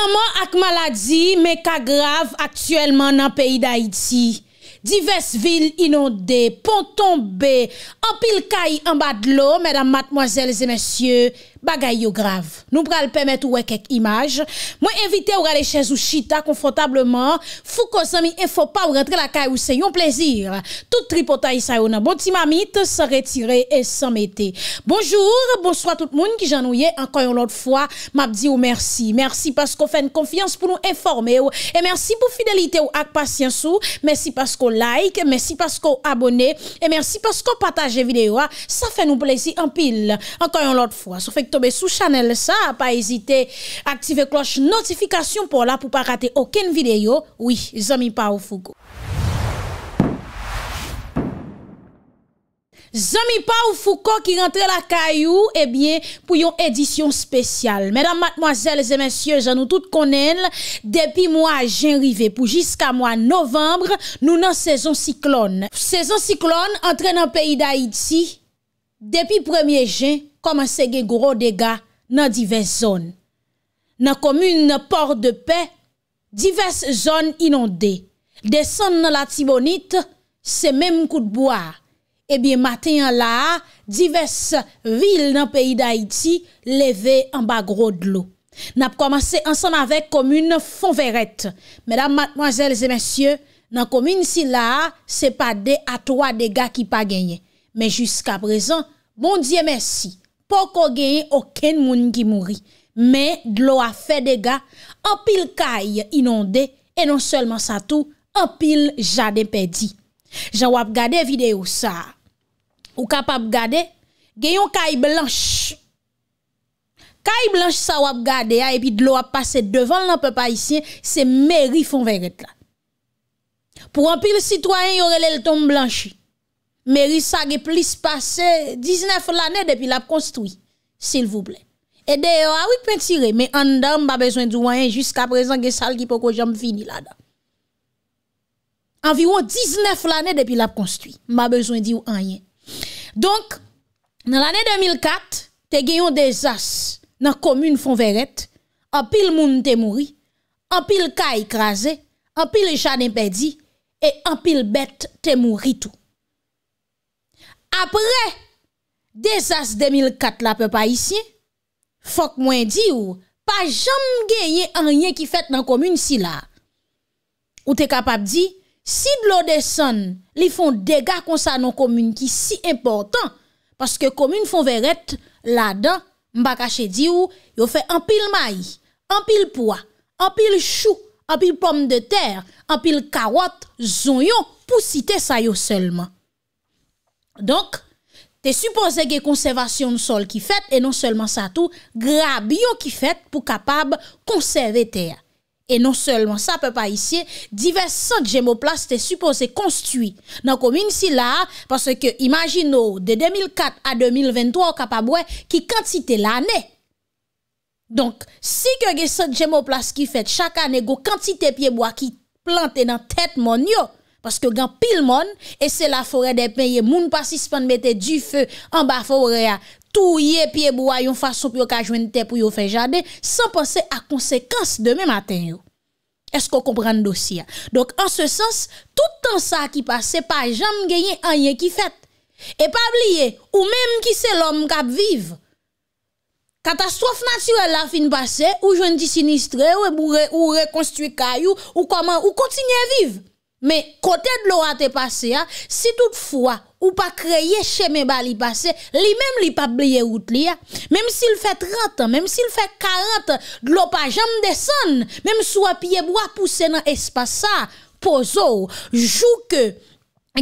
Maman ak maladi me ka grav aktuelman nan peyi da iti. Diverse vil inonde, ponton be, anpil kay anbad lo, mèdam matmojèl zè nèsyè, bagay yo grav. Nou pral pemet ou wek ek imaj. Mwen evite ou gale chèz ou chita konfotableman. Fou ko zami, e fò pa ou rentre la kaj ou se yon plezir. Tout tripotay sa yon aboti mamit, se retire e se mette. Bonjour, bonsoit tout moun ki janouye, anko yon lot fwa, map di ou mersi. Mersi pasko fèn konfians pou nou informe ou e mersi pou fidelite ou ak pasyens ou mersi pasko like, mersi pasko abone, e mersi pasko pataje videyo a, sa fè nou plezit anpil. Anko yon lot fwa, so fèk Tobe sou chanel sa, pa ezite aktive kloche notifikasyon pou la pou pa rate oken videyo. Oui, zami pa ou fougo. Zami pa ou fougo ki rentre la kayou, ebyen eh pou yon edisyon spesyal. Medan matmoazel, zemensye, zanou tout konen, depi mwa jen rive pou jiska mwa novembre, nou nan sezon siklon. Sezon siklon entre nan peyi da Haiti, depi premier jen, Komanse gen gro dega nan divez zon. Nan komoun nan port de pe, divez zon inonde. Desen nan la tibonit, se menm koutboa. Ebyen eh matenyan la, divez vil nan peyi da iti, leve an bagro dlo. Nap komanse ansan avek komoun fonveret. Medan matmoazel zemensye, nan komoun si la, se pa de atwa dega ki pa genye. Men jiska prezon, moun diye mersi. Po ko geye oken moun ki mouri. Me, dlo a fe dega, an pil kay inonde, e non selman sa tou, an pil jade pedi. Jan wap gade videyo sa. Ou kapap gade, geyon kay blanche. Kay blanche sa wap gade, a epi dlo a pase devan, nan pe pa isye, se meri fon veret la. Po an pil sitwayen, yo rele l tom blanche. Meri sa ge plis pase 19 l ane depi lap konstwi, sil vouble. E deyo, a wik pentire, me an dam ba bezwen di wanyen jiska prezen ge sal ki poko jam vini la dam. Anvirou 19 l ane depi lap konstwi, ba bezwen di wanyen. Donk, nan l ane 2004, te genyon de zas nan komune fonveret, an pil moun te mouri, an pil ka ikraze, an pil chan impedi, e an pil bet te mouri tou. Apre, desas 2004 la pe pa isye, fok mwen di ou, pa jom genye anye ki fet nan komyun si la. Ou te kapap di, si blode son li fon dega konsa nan komyun ki si importan, paske komyun fon veret la dan, mbakache di ou, yo fe anpil may, anpil poa, anpil chou, anpil pomme de ter, anpil karot, zonyon, pou site sa yo selman. Donk, te supose ge konservasyon sol ki fet, e non selman sa tou, gra biyo ki fet pou kapab konserve ter. E non selman sa pe pa isye, divers sot jemoplas te supose konstuit. Nan kon min si la, parce ke imagino de 2004 a 2023 kapab we, ki kantite la ne. Donk, si ge ge sot jemoplas ki fet, chaka ne go kantite pieboa ki plante nan tet mon yo, Paske gen pil mon, e se la fore de peye, moun pasis pan mette di fe en ba fore a touye piye boua yon fasop yo ka jwen te pou yo fe jade, san pase a konsekans de men mater yo. Esko komprende dosya? Dok an se sens, toutan sa ki pase, pa jam genye anye ki fet. E pa bliye, ou menm ki se lom kap vive. Katastrof naturel la fin pase, ou jwen di sinistre, ou re konstuit kayo, ou koman, ou kontinye vive. Me kote dlo a te pase ya, si tout fwa ou pa kreye cheme ba li pase, li mem li pa blye out li ya. Mem si l fe 30, mem si l fe 40, dlo pa jam desan, mem si wap ye bwa puse nan espasa, pozo, jouke.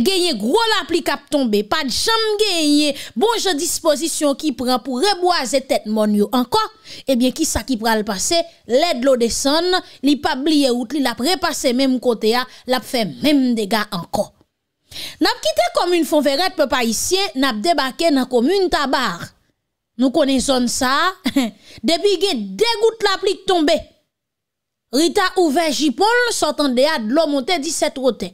genye gro la pli kap tombe, pad jam genye, bonje disposisyon ki pran pou reboaze tet mon yo anko, ebyen eh ki sa ki pral pase, led lo de son, li pa blye out, li la pre pase menm kote ya, la fe menm dega anko. Nap kite komun fonveret pe pa isye, nap debake nan komun tabar. Nou kone zon sa, debi gen degout la pli tombe. Rita ouve jipol, sotan de ya dlo monte 17 roten.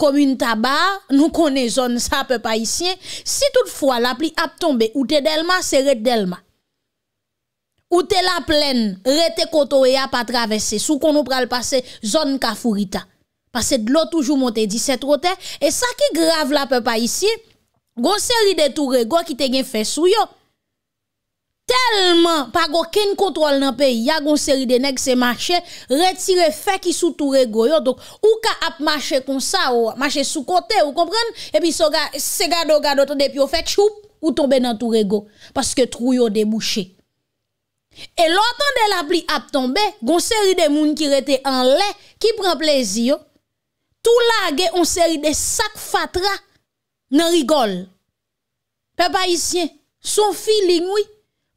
Kom un taba, nou konen zon sa pe pa isyen. Si toutfwa la pli ap tombe, ou te delma, se ret delma. Ou te la plen, rete koto e a pa travese. Sou kon nou pral pase zon kafurita. Pase dlo toujou monte 17 roten. E sa ki grav la pe pa isyen, gonseri de toure, gwa ki te gen fesuyo. Tellman pa go ken kontrol nan peyi Ya gon seri de nek se mache Retire feki sou toure go yo Ou ka ap mache kon sa Ou mache sou kote ou kompren E pi se ga do ga do to depyo Fek choup ou tombe nan toure go Paske trou yo debouche E lotan de la pli ap tombe Gon seri de moun ki rete an le Ki pren plezi yo Tou la ge on seri de sak fatra Nan rigol Pe pa isyen Son fili nwi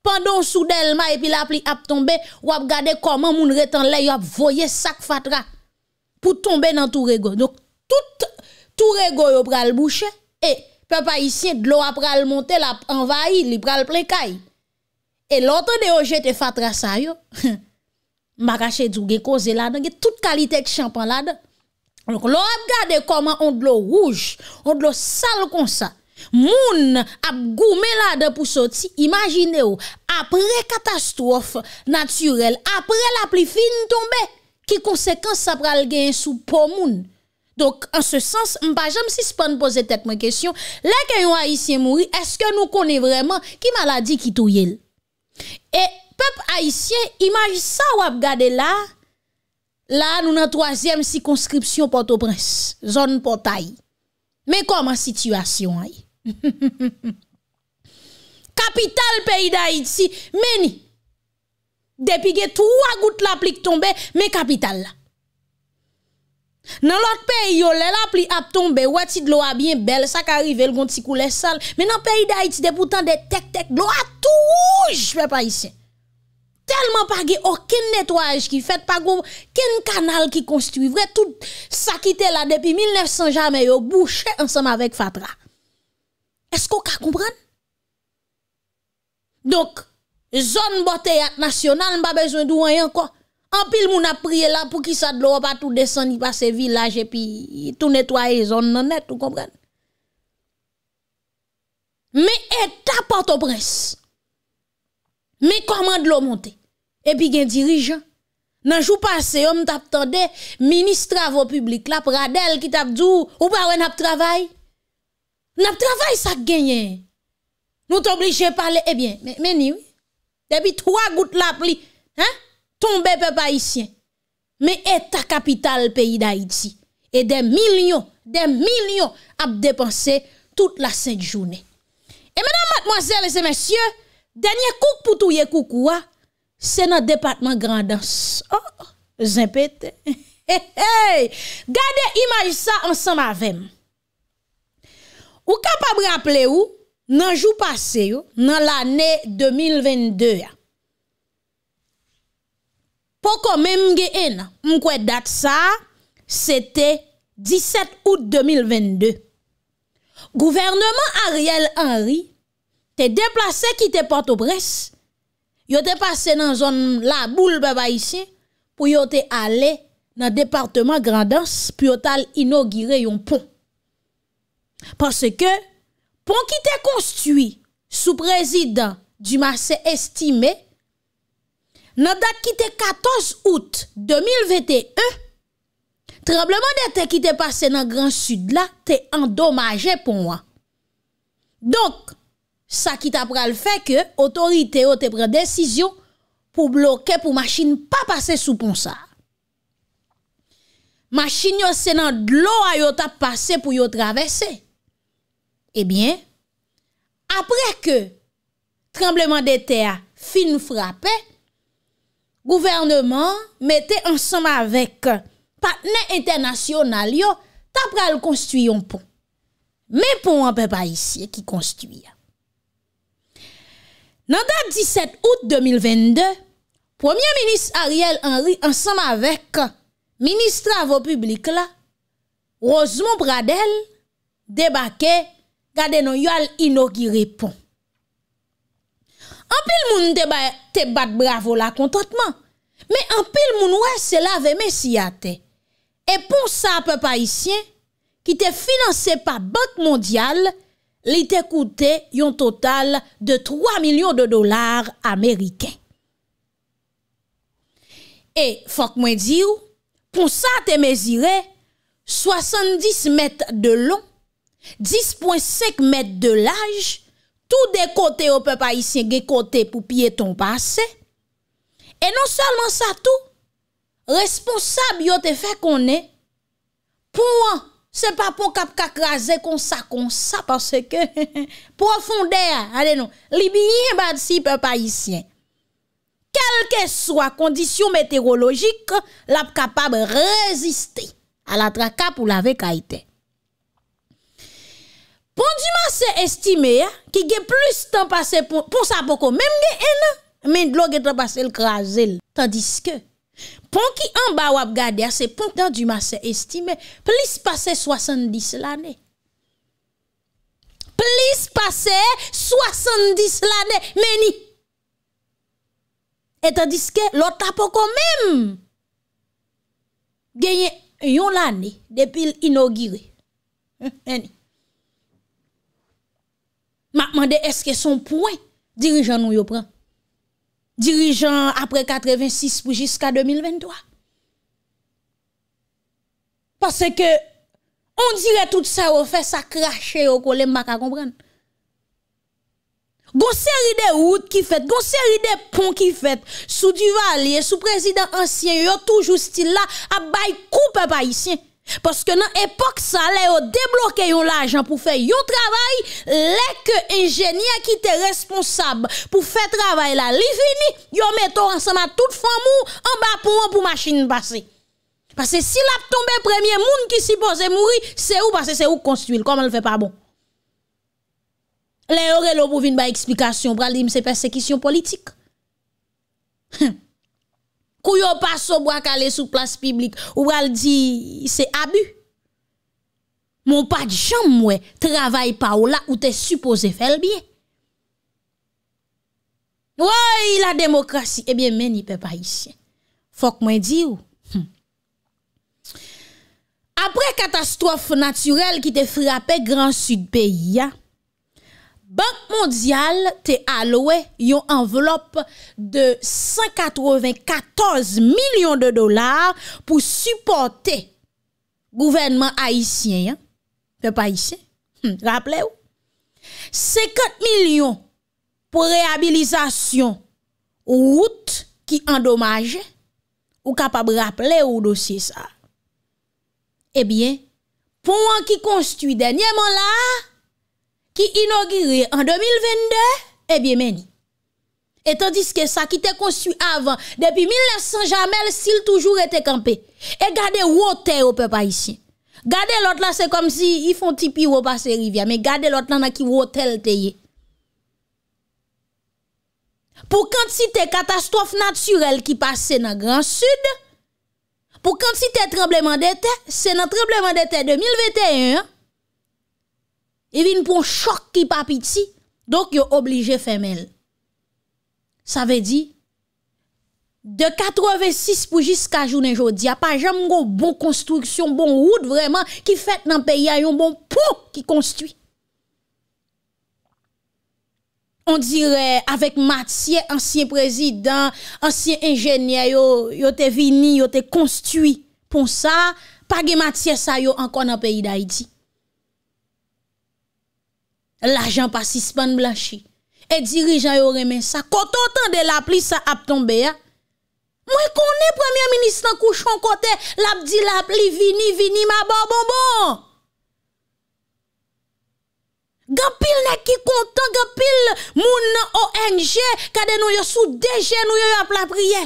Pendon sou delma epi la pli ap tombe, wap gade koman moun retan le yo ap voye sak fatra pou tombe nan tou rego. Donc tout tou rego yo pral boucher, e pe pa isye dlo wap pral monte la envahi li pral plekay. E loto de yo jete fatra sa yo, marache djouge koze la dan, yon tout kalitek champan la dan. Donc lop gade koman on dlo rouge, on dlo sal kon sa. Moun ap goume la de pou soti Imagine ou Apre katastrofe naturel Apre la pli fin tombe Ki konsekans sa pral gen sou Po moun Mpa jem si se pan pose tet mwen kesyon Le ke yon haisyen mouri Eske nou konen vreman ki maladi ki tou yel E pep haisyen Imajisa ou ap gade la La nou nan toazem Si konskripsyon pote pres Zon pote ay Me koman situasyon ay Kapital peyi da iti Meni Depi ge tou a gout la plik tombe Me kapital la Nan lot peyi yo Le la plik ap tombe Wati dlo a bien bel Sa ka rive l gonti koule sal Menan peyi da iti depoutan de tek tek Dlo a touj Telman pa ge okin netwaj ki fet Pa go ken kanal ki konstuivre Tout sa ki te la depi 1900 Jamen yo bouchè ansam avek fatra Esko ka koumpran? Donk, zon boteyat nasyonal, mba bezwen dou wanyan kwa, anpil moun ap prie non la pou ki sa dlou pa tou desen ni pa se vilaj e pi tou netwaye zon nan net, tou koumpran? Me e tapote o pres, me koman dlou monte, e pi gen dirijan, nan jou pase, yon tap tande, ministra vopublik, lap radel ki tap djou, ou pa wen ap travay, Nous travail ça gagné. Nous obligés de parler, eh bien, mais, ni, oui. Depuis trois gouttes la pli, hein, tombé peuple haïtien. Mais état capital pays d'Haïti. Et des millions, des millions à dépenser toute la sainte journée. Et mesdames, mademoiselles et messieurs, dernier coup pour tout coucou, hein, c'est dans le département Grandance. Oh, zimpete. Hey, hey. Gardez image ça ensemble avec moi. Ou kapab raple ou nan jou pase yo nan l'anè 2022 ya. Po komè mge en, mkwè dat sa, se te 17 out 2022. Gouvernement Ariel Henry te deplase ki te pato Bres. Yo te pase nan zon la boule baba isye, pou yo te ale nan departement gradans, pou yo tal inogire yon ponk. Pansè ke, pon ki te konstuy sou prezidant di ma se estime, nan dak ki te 14 out 2021, trembleman de te ki te pase nan Gran Sud la, te endomaje pou mwa. Donk, sa ki ta pral fè ke, otorite yo te pran desisyon pou bloke pou machin pa pase sou pon sa. Machin yo se nan dlo a yo ta pase pou yo travesse. Ebyen, eh apre ke trembleman de teya fin frape, gouvernement mette ansam avek patne internasyonalyon tapra l konstuyon pon. Men pon anpe pa isye ki konstuyon. Nan dat 17 out 2022, Premier Ministre Ariel Henry ansam avek Ministre avopublik la, Rosemont Bradel, debake, kade nou yal ino ki repon. Anpil moun te bat bravo la kontatman, men anpil moun wè se la ve mesi ate, e pon sa pe pa isyen, ki te finanse pa bot mondial, li te koute yon total de 3 milyon de dolar ameriken. E fok mwen di ou, pon sa te mezire, 70 met de lon, 10.5 mèd de laj, tout de kote ou pe pa isyen, ge kote pou pye ton pase, e non salman sa tout, responsab yo te fe konen, pou an, se pa pou kap kakraze kon sa, kon sa, parce ke, profonde, ale non, li biye bat si pe pa isyen, kelke so a kondisyon meteorologik, la pou kapab reziste, ala tra kap ou lave kaiten, se estime ya, ki gen plus tan pase pou sa poko, menm gen ena, men dlo gen tan pase l krasel. Tandis ke, pon ki an ba wap gade ya, se pon tan di ma se estime, plis pase 70 l ane. Plis pase 70 l ane, meni. E tandis ke, lor ta poko menm. Gen yon l ane, depil inogire. Meni. m'a demandé est-ce que son point dirigeant nous yo prend dirigeant après 86 jusqu'à 2023 parce que on dirait tout ça on fait ça cracher au peut m'a comprendre Gon série de routes qui fait, gon série de ponts qui fait, sous Duvalier, sous président ancien, yo toujours style là, à bail coupe ici Paske nan epok sa, le yo deblokè yon lajan pou fè yon travay, lek e jenya ki te responsab pou fè travay la. Li fini, yo meto ansama tout famou, an ba pou an pou machini pasè. Pasè si lap tombe premye moun ki si boze mouri, se ou pasè, se ou konstituil, koman le fè pa bon. Le yo relo pou vin ba eksplikasyon, pralim se persekisyon politik. Hèm. kou yo pa sobo ak ale sou plas piblik, ou al di se abu. Mon pa di chanm mwen, travay pa ou la ou te supose fel biye. Woy la demokrasi, ebyen eh meni pe pa isye. Fok mwen di ou. Hm. Apre katastrofe naturel ki te frape, gran sud peyi ya, Bank Mondial te alowe yon envelop de 194 milyon de dolar pou supporte gouvenman haisyen. Fè pa hisye? Rappele ou? 50 milyon pou reabilizasyon ou wout ki endomaje. Ou kapab rappele ou dosye sa? Ebyen, eh pou an ki konstu denyèman la... Ki inogire en 2022, e bie meni. Et tandis ke sa ki te konsu avan, depi 1900 jamel, sil toujou rete kampe. E gade wote ou pe pa isi. Gade lot la se kom si ifon tipi wopase rivya, me gade lot la na ki wotel te ye. Pou kant si te katastrof naturel ki pase na Gran Sud, pou kant si te trembleman de te, se nan trembleman de te 2021, E vin pou chok ki papiti, dok yo oblije femel. Sa ve di, de 86 pou jiska jounen jodi, apajem nou bon konstruksyon, bon woud vreman, ki fet nan peyi ayon bon pou ki konstwi. On dire, avek Matye, ansyen prezident, ansyen enjenye, yo te vini, yo te konstwi pou sa, pagi Matye sa yo ankon nan peyi da iti. la jan pasi span blanshi, e dirijan yo remen sa, koton tan de la pli sa ap ton be ya, mwen konen premier ministan kouchon kote, la di la pli vini, vini, ma bon, bon, bon, gapil ne ki kontan, gapil moun an ONG, kade nou yo sou dejen nou yo yo ap la priye,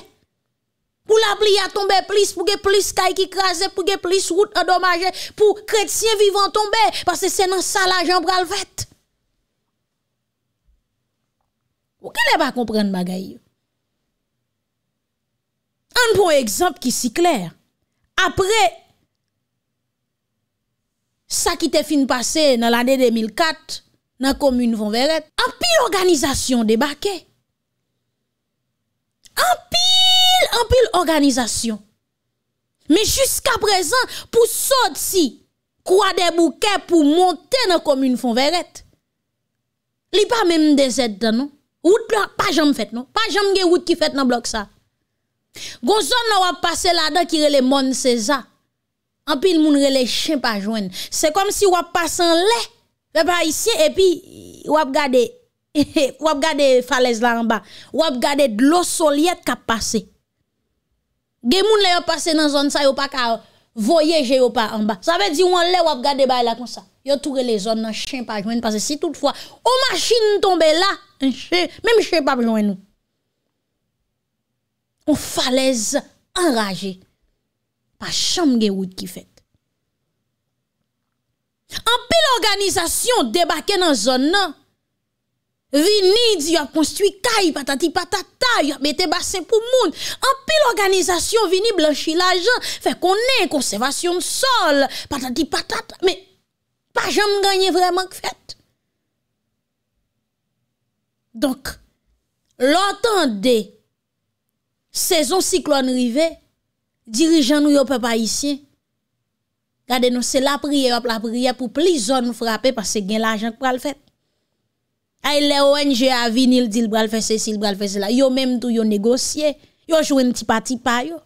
pou la pli ya ton be plis, pou ge plis kay ki krasen, pou ge plis route adomaje, pou kretien vivan ton be, parce se nan sa la jan pral vet, Ou ke le ba komprenn bagay yo? An bon ekzamp ki si kler. Apre, sa ki te fin pase nan l ane 2004, nan komune Fonveret, an pil organizasyon debake. An pil, an pil organizasyon. Me jiska prezant pou sot si, kwa de bouke pou monte nan komune Fonveret, li pa menm de zed dan nou. Route là, pas jamais fait non. Pas jamais gen route qui fait dans bloc ça. Gonzon n'a pas passé là-dedans qui relè mon César. En pile moun relè chien pas joindre. C'est comme si on passe en lait. Peuple haïtien et puis wap gade wap gade falaise là en bas. Wap gade de l'eau soliette qui a passé. Gen moun le yo passé dans zone ça yo pas ka voyager yo pas en bas. Ça veut dire on lè wap gade ba là comme ça. Yo touré les zones nan chien pas joindre parce que si toutefois ou machine tombe là mèm chè pa blonè nou, ou falez enraje, pa chanm gen wout ki fèt. An pi l'organizasyon debake nan zon nan, vini di yo a konstwi kay, patati patata, yo a bete basen pou moun, an pi l'organizasyon vini blanchi la jan, fè konè konservasyon sol, patati patata, mè pa jenm ganyè vreman k fèt. Donk, loutan de sezon siklon rive, dirijan nou yo pe pa isye, gade nou se la priye, la priye pou plizon nou frape, pase gen la jank pral fete. Ay le ONG avinil, dil pral fese, sil pral fese la, yo menm tou yo negosye, yo jwen ti pa ti pa yo.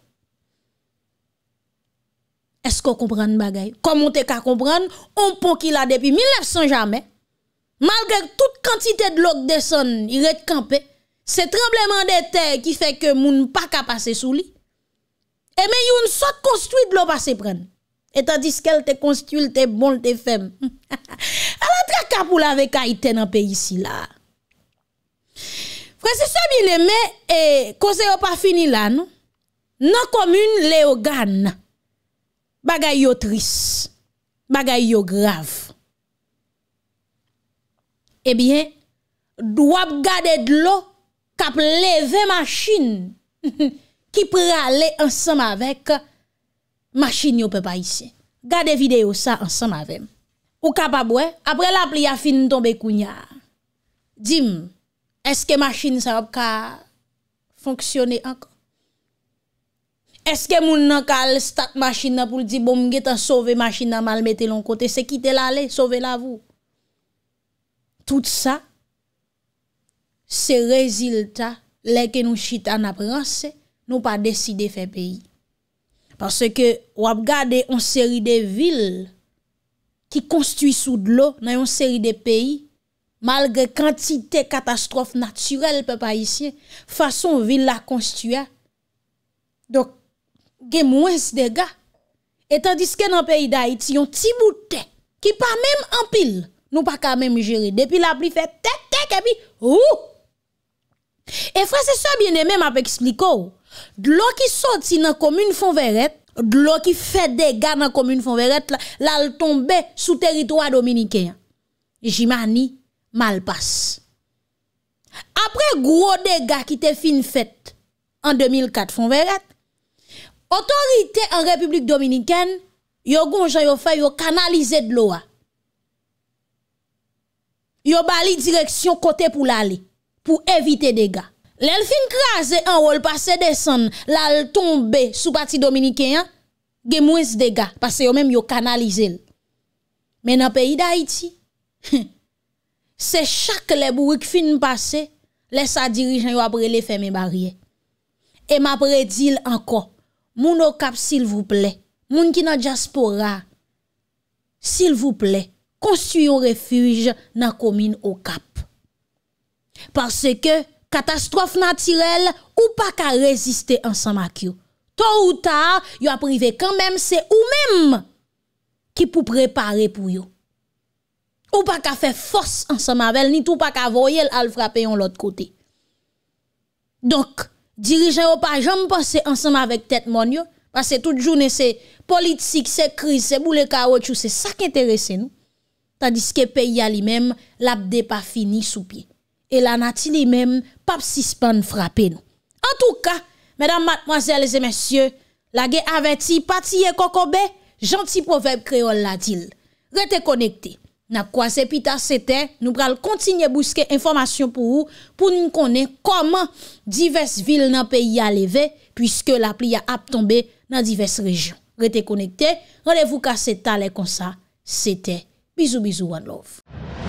Esko kompran bagay? Komon te ka kompran, on pon ki la depi 1900 jamen, Mal gen tout kantite de lok de son y red kampe, se trembleman de ter ki fe ke moun pa ka pase sou li, e me yon sot konstuit blop a se pren, etan diskel te konstuit, te bon, te fem. A la tra kap ou la ve ka iten an pe yisi la. Franses se bineme, e koze yo pa fini la nou, nan komoun le yo gana, bagay yo tris, bagay yo grav. Ebyen, eh dwa ap gade dlo kap leve masin ki pre ale ansam avek masin yo pe pa isi. Gade video sa ansam avem. Ou kap abwe, apre la ap li a fin tombe kounyar. Djim, eske masin sa ap ka fonksyone anka? Eske moun nan kal stat masin nan pou li di bom ge ta sove masin nan mal mette lon kote se kite la ale, sove la vou? Tout sa, se rezilta, leke nou chit an apranse, nou pa deside fe peyi. Parce ke wap gade yon seri de vil ki konstu sou dlo nan yon seri de peyi, malge kantite katastrofe natyrel pe pa isye, fason vil la konstu ya. Dok, gen mwens de ga, etan diske nan peyi da iti yon ti boute ki pa mem ampil. Nou pa kamen mjere. Depi la pli fe tek tek epi wou. E fwa se so biene men ma pek ispliko wou. Dlo ki sot si nan komune fon veret. Dlo ki fet dega nan komune fon veret la. La l tombe sou teritwa dominiken. Jima ni malpas. Apre gwo dega ki te fin fet. An 2004 fon veret. Otorite an republik dominiken. Yo gonjan yo fe yo kanalize dlo wa. Ah. yo bali direksyon kote pou lale, pou evite dega. Lè l fin kraze an ou l pase desen, l al tombe sou pati dominikeyan, ge mwese dega, pase yo menm yo kanalize l. Men an peyi da iti, se chak lè bou wik fin pase, lè sa dirijan yo apre lè fèmè barye. E m apre dil anko, moun o kap sil vouple, moun ki nan diaspora, sil vouple, konstuyon refuj nan komine ou kap parce ke katastrofe natirel ou pa ka reziste ansan mak yo to ou ta yo aprive kanmem se ou mem ki pou prepare pou yo ou pa ka fe fos ansan mavel ni tou pa ka voyel al frape yon lot kote donk dirijen ou pa jom pase ansan mavek tet mon yo pase tout jounen se politik, se kriz, se boule ka ou chou se sa ki enterese nou Tandiske peyi a li mem, lap de pa fini sou pie. E la nati li mem, pap sispan frape nou. An tou ka, medan matmoazel e zemensye, la ge aveti pati ye kokobe, janti poveb kreol la dil. Rete konekte. Na kwa se pita sete, nou pral kontinye bouske informasyon pou ou, pou nou konek koman divers vil nan peyi a leve, pwiske la pli a ap tombe nan divers rejyon. Rete konekte. Renevou ka seta le konsa. Sete. Bizu-bizuan lov.